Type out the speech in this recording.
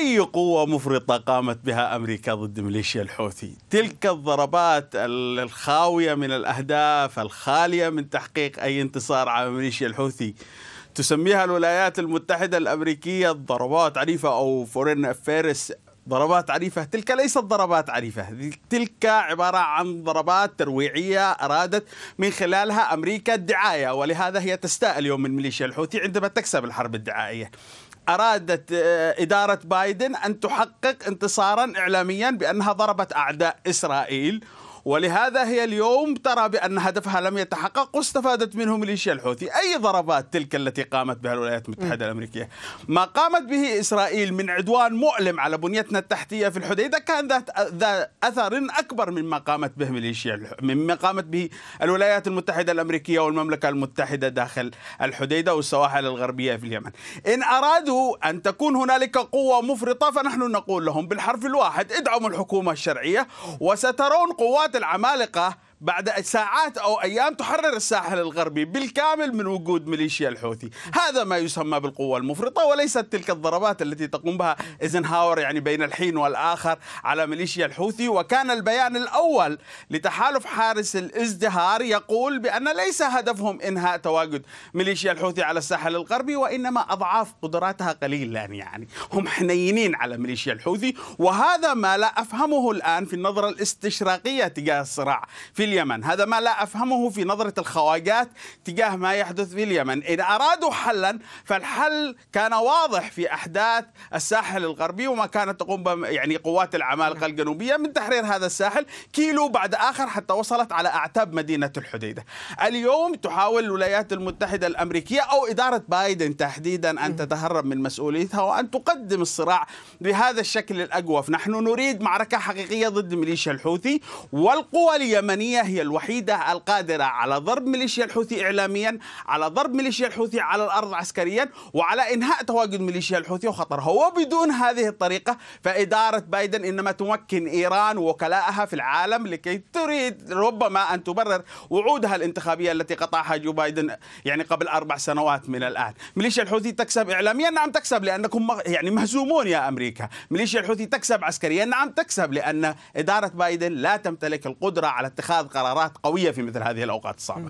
أي قوة مفرطة قامت بها أمريكا ضد ميليشيا الحوثي تلك الضربات الخاوية من الأهداف الخالية من تحقيق أي انتصار على ميليشيا الحوثي تسميها الولايات المتحدة الأمريكية الضربات عنيفة أو فورين أفيرس ضربات عنيفة تلك ليست ضربات عنيفة تلك عبارة عن ضربات ترويعية أرادت من خلالها أمريكا الدعاية ولهذا هي تستاء اليوم من ميليشيا الحوثي عندما تكسب الحرب الدعائية أرادت آه، إدارة بايدن أن تحقق انتصارا إعلاميا بأنها ضربت أعداء إسرائيل ولهذا هي اليوم ترى بأن هدفها لم يتحقق واستفادت منه ميليشيا الحوثي أي ضربات تلك التي قامت بها الولايات المتحدة الأمريكية ما قامت به إسرائيل من عدوان مؤلم على بنيتنا التحتية في الحديدة كان ذات ذا أثر أكبر مما قامت به ميليشيا مما قامت به الولايات المتحدة الأمريكية والمملكة المتحدة داخل الحديدة والسواحل الغربية في اليمن إن أرادوا أن تكون هنالك قوة مفرطة فنحن نقول لهم بالحرف الواحد ادعموا الحكومة الشرعية وسترون قوات العمالقة بعد ساعات أو أيام تحرر الساحل الغربي بالكامل من وجود ميليشيا الحوثي هذا ما يسمى بالقوة المفرطة وليست تلك الضربات التي تقوم بها إيزنهاور يعني بين الحين والآخر على ميليشيا الحوثي وكان البيان الأول لتحالف حارس الازدهار يقول بأن ليس هدفهم إنهاء تواجد ميليشيا الحوثي على الساحل الغربي وإنما أضعاف قدراتها قليلا يعني هم حنينين على ميليشيا الحوثي وهذا ما لا أفهمه الآن في النظرة الاستشراقية تجاه الصراع في اليمن هذا ما لا أفهمه في نظرة الخواجات تجاه ما يحدث في اليمن إن أرادوا حلا فالحل كان واضح في أحداث الساحل الغربي وما كانت تقوم يعني قوات العمالقة نعم. الجنوبية من تحرير هذا الساحل كيلو بعد آخر حتى وصلت على أعتاب مدينة الحديدة اليوم تحاول الولايات المتحدة الأمريكية أو إدارة بايدن تحديدا أن تتهرب من مسؤوليتها وأن تقدم الصراع بهذا الشكل الأجوف نحن نريد معركة حقيقية ضد ميليشيا الحوثي والقوى اليمنية هي الوحيدة القادرة على ضرب ميليشيا الحوثي إعلاميا على ضرب ميليشيا الحوثي على الأرض عسكريا وعلى إنهاء تواجد ميليشيا الحوثي وخطرها وبدون هذه الطريقة فإدارة بايدن إنما تمكن إيران ووكلائها في العالم لكي تريد ربما أن تبرر وعودها الانتخابية التي قطعها جو بايدن يعني قبل أربع سنوات من الآن ميليشيا الحوثي تكسب إعلاميا نعم تكسب لأنكم يعني مهزومون يا أمريكا ميليشيا الحوثي تكسب عسكريا نعم تكسب لأن إدارة بايدن لا تمتلك القدرة على اتخاذ قرارات قويه في مثل هذه الاوقات الصعبه